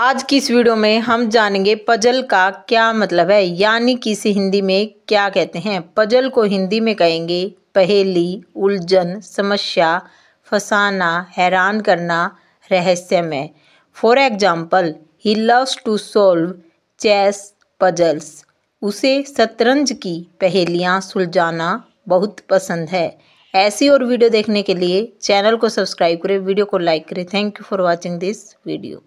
आज की इस वीडियो में हम जानेंगे पजल का क्या मतलब है यानी कि इसे हिंदी में क्या कहते हैं पजल को हिंदी में कहेंगे पहेली उलझन समस्या फसाना हैरान करना रहस्यमय for example he loves to solve chess puzzles उसे शतरंज की पहेलियाँ सुलझाना बहुत पसंद है ऐसी और वीडियो देखने के लिए चैनल को सब्सक्राइब करें वीडियो को लाइक करें thank you for watching this video